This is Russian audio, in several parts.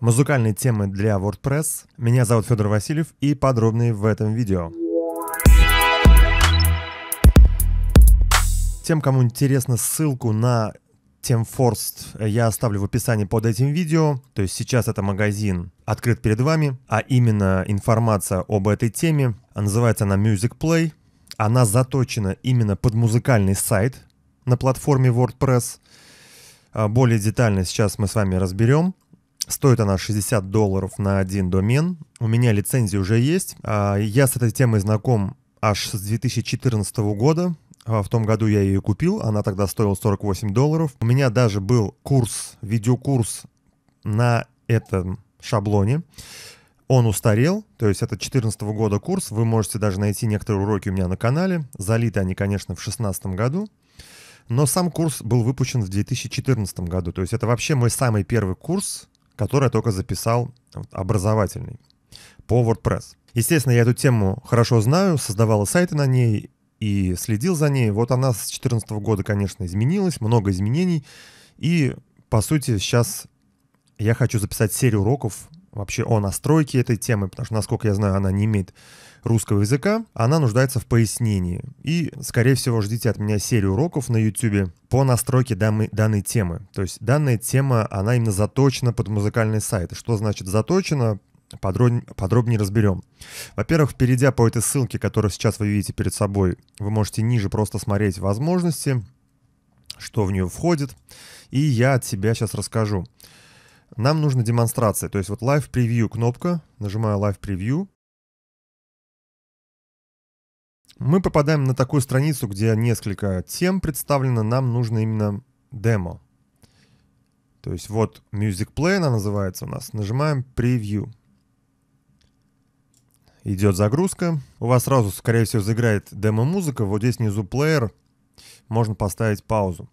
музыкальные темы для WordPress. Меня зовут Федор Васильев и подробные в этом видео. Тем, кому интересно, ссылку на TemForst я оставлю в описании под этим видео. То есть сейчас это магазин открыт перед вами, а именно информация об этой теме. Называется она Music Play. Она заточена именно под музыкальный сайт на платформе WordPress. А, более детально сейчас мы с вами разберем. Стоит она 60 долларов на один домен. У меня лицензия уже есть. А, я с этой темой знаком аж с 2014 года. А, в том году я ее купил, она тогда стоила 48 долларов. У меня даже был курс, видеокурс на этом шаблоне. Он устарел, то есть это 2014 года курс. Вы можете даже найти некоторые уроки у меня на канале. Залиты они, конечно, в 2016 году. Но сам курс был выпущен в 2014 году. То есть это вообще мой самый первый курс, который я только записал, образовательный, по WordPress. Естественно, я эту тему хорошо знаю, создавал сайты на ней и следил за ней. Вот она с 2014 года, конечно, изменилась, много изменений. И, по сути, сейчас я хочу записать серию уроков вообще о настройке этой темы, потому что, насколько я знаю, она не имеет русского языка, она нуждается в пояснении. И, скорее всего, ждите от меня серию уроков на YouTube по настройке данной, темы. То есть данная тема, она именно заточена под музыкальный сайт. Что значит заточена? подробнее разберем. Во-первых, перейдя по этой ссылке, которую сейчас вы видите перед собой, вы можете ниже просто смотреть возможности, что в нее входит, и я от себя сейчас расскажу. Нам нужна демонстрация, то есть вот Live Preview кнопка, нажимаю Live Preview, мы попадаем на такую страницу, где несколько тем представлено, нам нужно именно демо. То есть вот Music Play, она называется у нас. Нажимаем Preview. Идет загрузка. У вас сразу, скорее всего, заиграет демо-музыка. Вот здесь внизу плеер. Можно поставить паузу.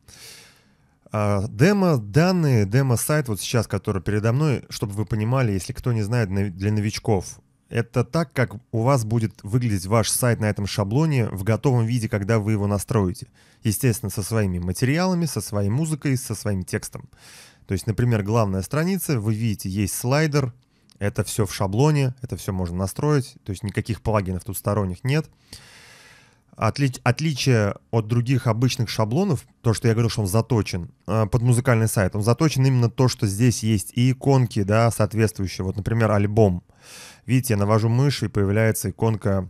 А, Демо-данные, демо-сайт, вот сейчас, который передо мной, чтобы вы понимали, если кто не знает, для новичков. Это так, как у вас будет выглядеть ваш сайт на этом шаблоне в готовом виде, когда вы его настроите. Естественно, со своими материалами, со своей музыкой, со своим текстом. То есть, например, главная страница, вы видите, есть слайдер, это все в шаблоне, это все можно настроить, то есть никаких плагинов тут сторонних нет отли отличие от других обычных шаблонов, то, что я говорил, что он заточен э, под музыкальный сайт, он заточен именно то, что здесь есть и иконки, да, соответствующие. Вот, например, альбом. Видите, я навожу мышь, и появляется иконка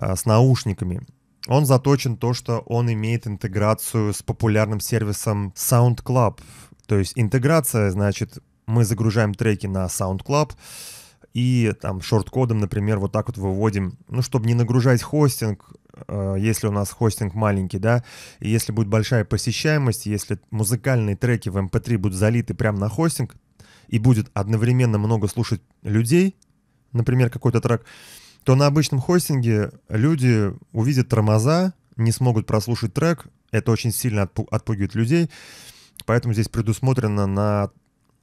э, с наушниками. Он заточен то, что он имеет интеграцию с популярным сервисом SoundClub. То есть интеграция, значит, мы загружаем треки на SoundClub, и там шорт-кодом, например, вот так вот выводим, ну, чтобы не нагружать хостинг, э, если у нас хостинг маленький, да, и если будет большая посещаемость, если музыкальные треки в MP3 эм будут залиты прямо на хостинг, и будет одновременно много слушать людей, например, какой-то трек, то на обычном хостинге люди увидят тормоза, не смогут прослушать трек, это очень сильно отпу- отпугивает людей, поэтому здесь предусмотрено на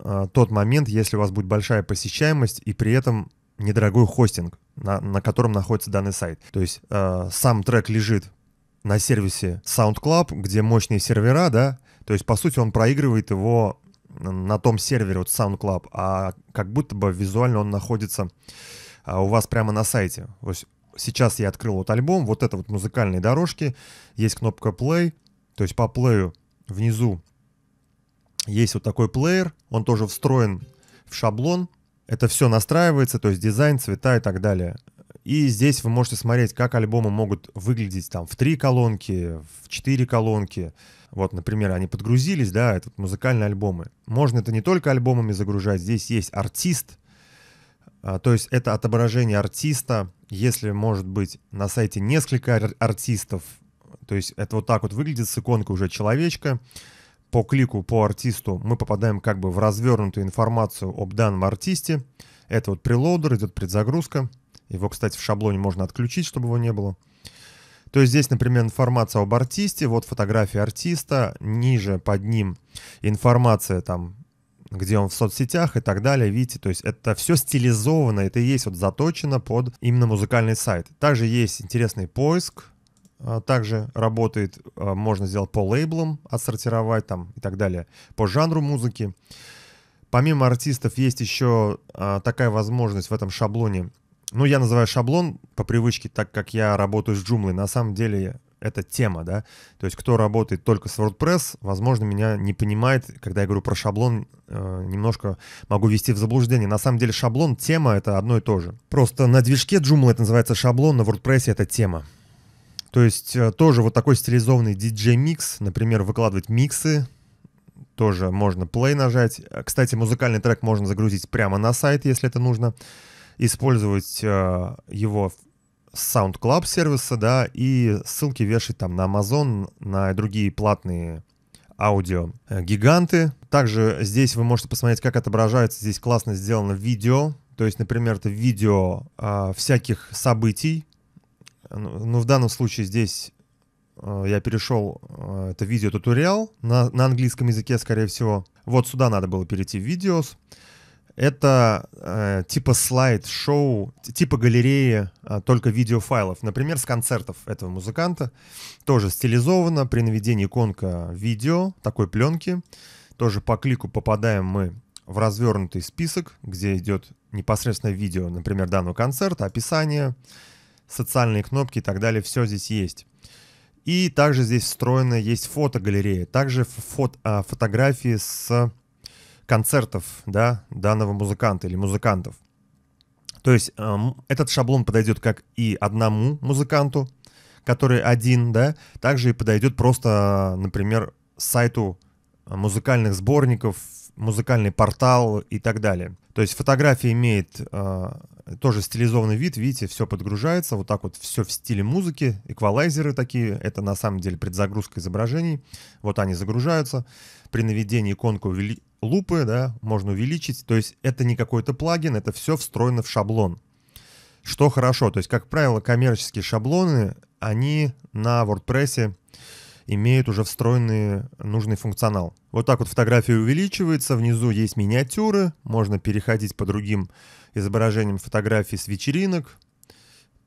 а, тот момент, если у вас будет большая посещаемость и при этом недорогой хостинг, на, на котором находится данный сайт. То есть э, сам трек лежит на сервисе SoundCloud, где мощные сервера, да, то есть, по сути, он проигрывает его на том сервере, вот SoundCloud, а как будто бы визуально он находится а, у вас прямо на сайте. То есть сейчас я открыл вот альбом, вот это вот музыкальные дорожки, есть кнопка play, то есть по плею внизу есть вот такой плеер, он тоже встроен в шаблон. Это все настраивается, то есть дизайн, цвета и так далее. И здесь вы можете смотреть, как альбомы могут выглядеть там в три колонки, в четыре колонки. Вот, например, они подгрузились, да, это музыкальные альбомы. Можно это не только альбомами загружать, здесь есть артист, а, то есть это отображение артиста, если, может быть, на сайте несколько артистов, то есть это вот так вот выглядит с иконкой уже человечка, по клику по артисту мы попадаем как бы в развернутую информацию об данном артисте. Это вот прелоудер, идет предзагрузка. Его, кстати, в шаблоне можно отключить, чтобы его не было. То есть здесь, например, информация об артисте, вот фотографии артиста, ниже под ним информация там, где он в соцсетях и так далее, видите, то есть это все стилизовано, это и есть вот заточено под именно музыкальный сайт. Также есть интересный поиск, а, также работает. А, можно сделать по лейблам, отсортировать там и так далее. По жанру музыки. Помимо артистов есть еще а, такая возможность в этом шаблоне. Ну, я называю шаблон по привычке, так как я работаю с джумлой. На самом деле это тема, да. То есть кто работает только с WordPress, возможно, меня не понимает, когда я говорю про шаблон, э, немножко могу вести в заблуждение. На самом деле шаблон, тема — это одно и то же. Просто на движке Joomla это называется шаблон, на WordPress это тема. То есть э, тоже вот такой стилизованный DJ микс например, выкладывать миксы, тоже можно play нажать. Э, кстати, музыкальный трек можно загрузить прямо на сайт, если это нужно. Использовать э, его с SoundCloud сервиса, да, и ссылки вешать там на Amazon, на другие платные аудиогиганты. Э, Также здесь вы можете посмотреть, как отображается. Здесь классно сделано видео. То есть, например, это видео э, всяких событий, ну, ну, в данном случае здесь э, я перешел э, это видео-туториал на, на английском языке, скорее всего. Вот сюда надо было перейти в видеос. Это э, типа слайд-шоу, типа галереи, а, только видеофайлов. Например, с концертов этого музыканта. Тоже стилизовано при наведении иконка видео, такой пленки. Тоже по клику попадаем мы в развернутый список, где идет непосредственно видео, например, данного концерта, описание социальные кнопки и так далее, все здесь есть. И также здесь встроена есть фотогалерея, также фото, а, фотографии с концертов да, данного музыканта или музыкантов. То есть эм, этот шаблон подойдет как и одному музыканту, который один, да, также и подойдет просто, например, сайту музыкальных сборников, музыкальный портал и так далее. То есть фотография имеет а, тоже стилизованный вид, видите, все подгружается, вот так вот все в стиле музыки, эквалайзеры такие, это на самом деле предзагрузка изображений, вот они загружаются, при наведении иконку увели... лупы, да, можно увеличить, то есть это не какой-то плагин, это все встроено в шаблон, что хорошо, то есть, как правило, коммерческие шаблоны, они на WordPress имеют уже встроенный нужный функционал. Вот так вот фотография увеличивается, внизу есть миниатюры, можно переходить по другим изображением фотографий с вечеринок.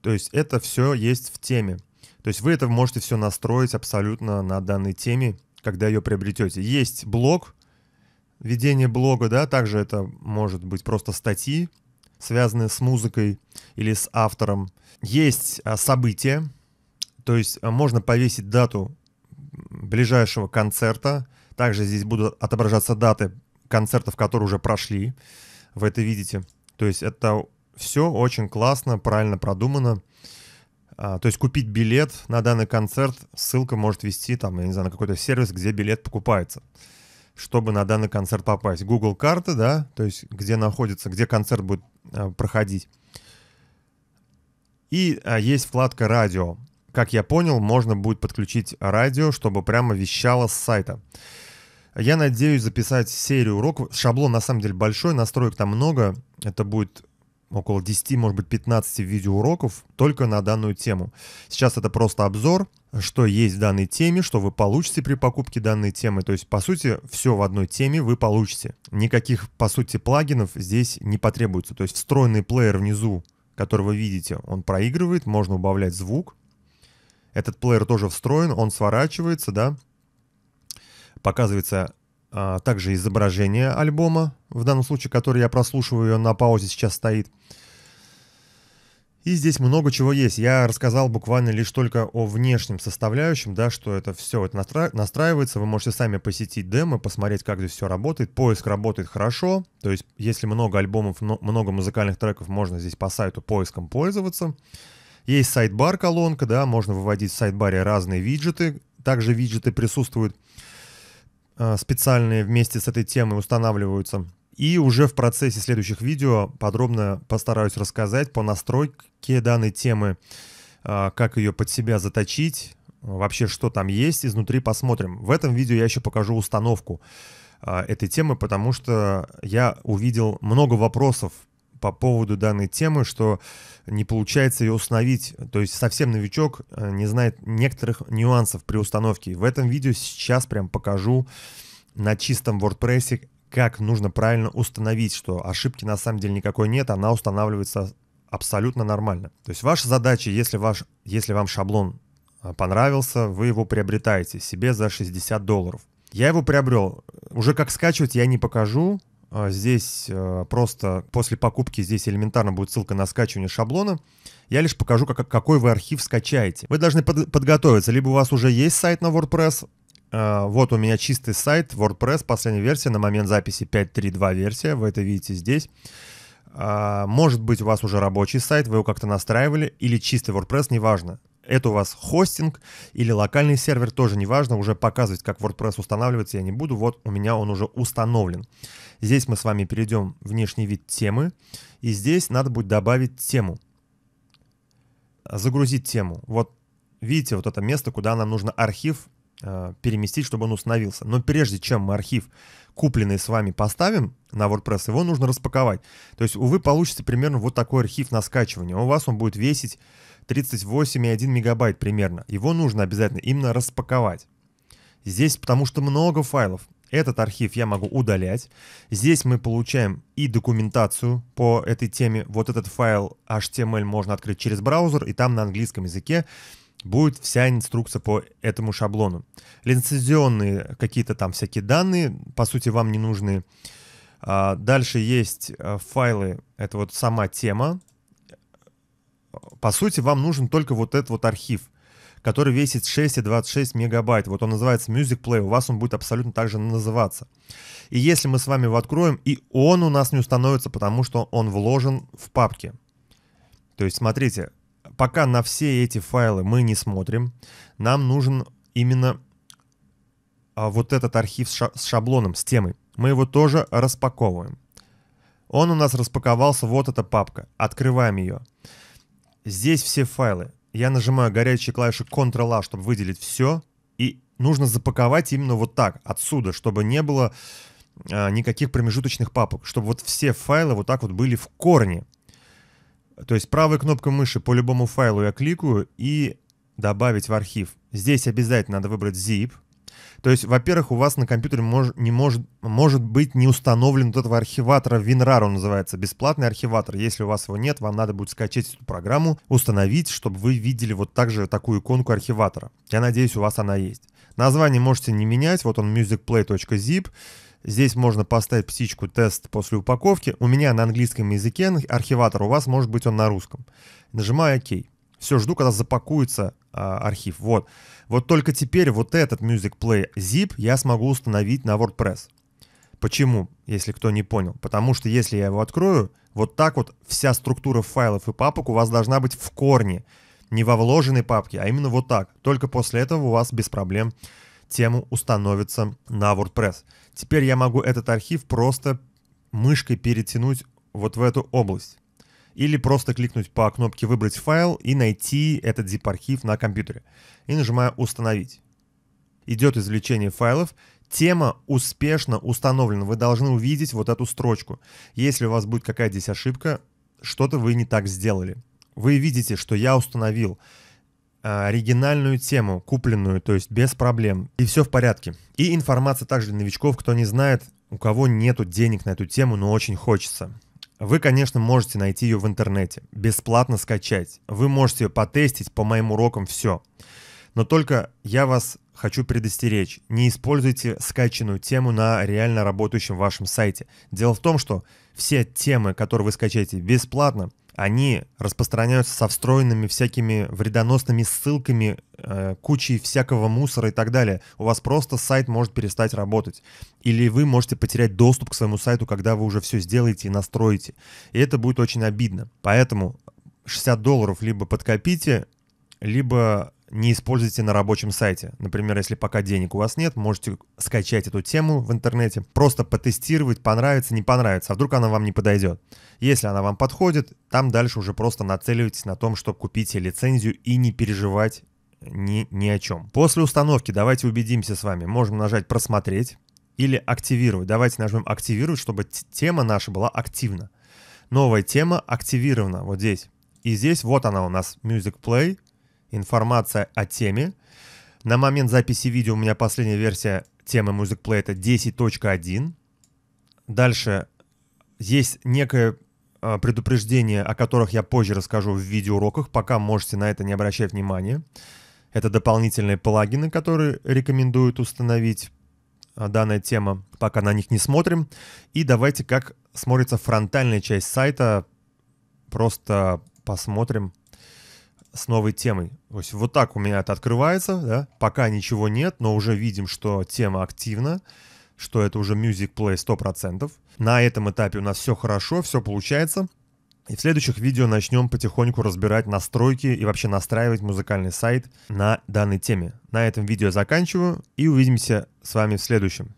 То есть это все есть в теме. То есть вы это можете все настроить абсолютно на данной теме, когда ее приобретете. Есть блог, ведение блога, да, также это может быть просто статьи, связанные с музыкой или с автором. Есть а, события, то есть а, можно повесить дату ближайшего концерта. Также здесь будут отображаться даты концертов, которые уже прошли. Вы это видите. То есть это все очень классно, правильно продумано. А, то есть купить билет на данный концерт, ссылка может вести там, я не знаю, на какой-то сервис, где билет покупается. Чтобы на данный концерт попасть. Google карты, да, то есть где находится, где концерт будет а, проходить. И а, есть вкладка «Радио». Как я понял, можно будет подключить радио, чтобы прямо вещало с сайта. Я надеюсь записать серию уроков. Шаблон на самом деле большой, настроек там много. Это будет около 10, может быть, 15 видеоуроков только на данную тему. Сейчас это просто обзор, что есть в данной теме, что вы получите при покупке данной темы. То есть, по сути, все в одной теме вы получите. Никаких, по сути, плагинов здесь не потребуется. То есть встроенный плеер внизу, который вы видите, он проигрывает, можно убавлять звук. Этот плеер тоже встроен, он сворачивается, да, показывается а, также изображение альбома, в данном случае, который я прослушиваю, на паузе сейчас стоит. И здесь много чего есть. Я рассказал буквально лишь только о внешнем составляющем, да, что это все это настра... настраивается. Вы можете сами посетить демо, посмотреть, как здесь все работает. Поиск работает хорошо. То есть, если много альбомов, много музыкальных треков, можно здесь по сайту поиском пользоваться. Есть сайт-бар колонка, да, можно выводить в сайт-баре разные виджеты. Также виджеты присутствуют. Э, специальные вместе с этой темой устанавливаются. И уже в процессе следующих видео подробно постараюсь рассказать по настройке данной темы, э, как ее под себя заточить, вообще что там есть изнутри, посмотрим. В этом видео я еще покажу установку э, этой темы, потому что я увидел много вопросов по поводу данной темы, что не получается ее установить. То есть совсем новичок э, не знает некоторых нюансов при установке. В этом видео сейчас прям покажу на чистом WordPress, как нужно правильно установить, что ошибки на самом деле никакой нет, она устанавливается абсолютно нормально. То есть ваша задача, если, ваш, если вам шаблон э, понравился, вы его приобретаете себе за 60 долларов. Я его приобрел. Уже как скачивать я не покажу, а, здесь а, просто после покупки здесь элементарно будет ссылка на скачивание шаблона. Я лишь покажу, как, какой вы архив скачаете. Вы должны под, подготовиться. Либо у вас уже есть сайт на WordPress. А, вот у меня чистый сайт WordPress, последняя версия, на момент записи 5.3.2 версия. Вы это видите здесь. Может быть, у вас уже рабочий сайт, вы его как-то настраивали, или чистый WordPress, неважно. Это у вас хостинг или локальный сервер, тоже неважно. Уже показывать, как WordPress устанавливается, я не буду. Вот у меня он уже установлен. Здесь мы с вами перейдем в внешний вид темы, и здесь надо будет добавить тему. Загрузить тему. Вот видите вот это место, куда нам нужно архив э, переместить, чтобы он установился. Но прежде чем мы архив купленный с вами поставим на WordPress, его нужно распаковать. То есть вы получите примерно вот такой архив на скачивание. У вас он будет весить 38,1 мегабайт примерно. Его нужно обязательно именно распаковать. Здесь потому что много файлов. Этот архив я могу удалять. Здесь мы получаем и документацию по этой теме. Вот этот файл HTML можно открыть через браузер, и там на английском языке будет вся инструкция по этому шаблону. Лицензионные какие-то там всякие данные, по сути, вам не нужны. А, дальше есть э, файлы, это вот сама тема. По сути, вам нужен только вот этот вот архив который весит 6,26 мегабайт. Вот он называется Music Play, у вас он будет абсолютно так же называться. И если мы с вами его откроем, и он у нас не установится, потому что он вложен в папки. То есть, смотрите, пока на все эти файлы мы не смотрим, нам нужен именно а, вот этот архив с шаблоном, с темой. Мы его тоже распаковываем. Он у нас распаковался, вот эта папка. Открываем ее. Здесь все файлы я нажимаю горячие клавиши Ctrl-A, чтобы выделить все, и нужно запаковать именно вот так, отсюда, чтобы не было а, никаких промежуточных папок, чтобы вот все файлы вот так вот были в корне. То есть правой кнопкой мыши по любому файлу я кликаю и добавить в архив. Здесь обязательно надо выбрать zip, то есть, во-первых, у вас на компьютере мож, не может, может быть не установлен вот этого архиватора WinRAR, он называется, бесплатный архиватор. Если у вас его нет, вам надо будет скачать эту программу, установить, чтобы вы видели вот также такую иконку архиватора. Я надеюсь, у вас она есть. Название можете не менять, вот он musicplay.zip. Здесь можно поставить птичку тест после упаковки. У меня на английском языке архиватор, у вас может быть он на русском. Нажимаю ОК. Все, жду, когда запакуется а, архив. Вот. Вот только теперь вот этот Music Play zip я смогу установить на WordPress. Почему, если кто не понял? Потому что если я его открою, вот так вот вся структура файлов и папок у вас должна быть в корне. Не во вложенной папке, а именно вот так. Только после этого у вас без проблем тему установится на WordPress. Теперь я могу этот архив просто мышкой перетянуть вот в эту область или просто кликнуть по кнопке «Выбрать файл» и найти этот zip-архив на компьютере. И нажимаю «Установить». Идет извлечение файлов, тема успешно установлена. Вы должны увидеть вот эту строчку. Если у вас будет какая-то здесь ошибка, что-то вы не так сделали. Вы видите, что я установил а, оригинальную тему, купленную, то есть без проблем. И все в порядке. И информация также для новичков, кто не знает, у кого нету денег на эту тему, но очень хочется. Вы, конечно, можете найти ее в интернете, бесплатно скачать. Вы можете ее потестить по моим урокам, все. Но только я вас хочу предостеречь. Не используйте скачанную тему на реально работающем вашем сайте. Дело в том, что все темы, которые вы скачаете бесплатно – они распространяются со встроенными всякими вредоносными ссылками, э, кучей всякого мусора и так далее. У вас просто сайт может перестать работать. Или вы можете потерять доступ к своему сайту, когда вы уже все сделаете и настроите. И это будет очень обидно. Поэтому 60 долларов либо подкопите, либо не используйте на рабочем сайте. Например, если пока денег у вас нет, можете скачать эту тему в интернете, просто потестировать, понравится, не понравится, а вдруг она вам не подойдет. Если она вам подходит, там дальше уже просто нацеливайтесь на том, чтобы купить лицензию и не переживать ни, ни о чем. После установки давайте убедимся с вами. Можем нажать «Просмотреть» или «Активировать». Давайте нажмем «Активировать», чтобы тема наша была активна. Новая тема активирована вот здесь. И здесь вот она у нас «Music Play» информация о теме. На момент записи видео у меня последняя версия темы MusicPlay это 10.1. Дальше есть некое а, предупреждение, о которых я позже расскажу в видеоуроках, пока можете на это не обращать внимания. Это дополнительные плагины, которые рекомендуют установить а, данная тема, пока на них не смотрим. И давайте как смотрится фронтальная часть сайта, просто посмотрим с новой темой. То есть вот так у меня это открывается, да? пока ничего нет, но уже видим, что тема активна, что это уже Music Play 100%. На этом этапе у нас все хорошо, все получается. И в следующих видео начнем потихоньку разбирать настройки и вообще настраивать музыкальный сайт на данной теме. На этом видео заканчиваю и увидимся с вами в следующем.